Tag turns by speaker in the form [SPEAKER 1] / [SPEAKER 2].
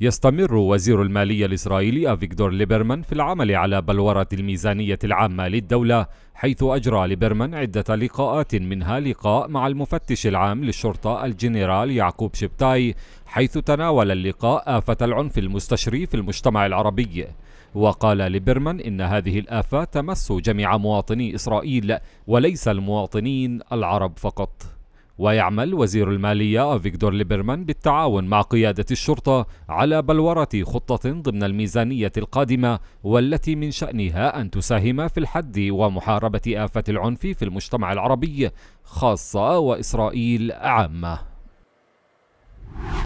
[SPEAKER 1] يستمر وزير المالية الإسرائيلي فيكتور ليبرمان في العمل على بلورة الميزانية العامة للدولة حيث أجرى ليبرمان عدة لقاءات منها لقاء مع المفتش العام للشرطة الجنرال يعقوب شبتاي حيث تناول اللقاء آفة العنف المستشري في المجتمع العربي وقال ليبرمان إن هذه الآفة تمس جميع مواطني إسرائيل وليس المواطنين العرب فقط ويعمل وزير المالية فيكتور ليبرمان بالتعاون مع قيادة الشرطة على بلورة خطة ضمن الميزانية القادمة والتي من شأنها أن تساهم في الحد ومحاربة آفة العنف في المجتمع العربي خاصة وإسرائيل عامة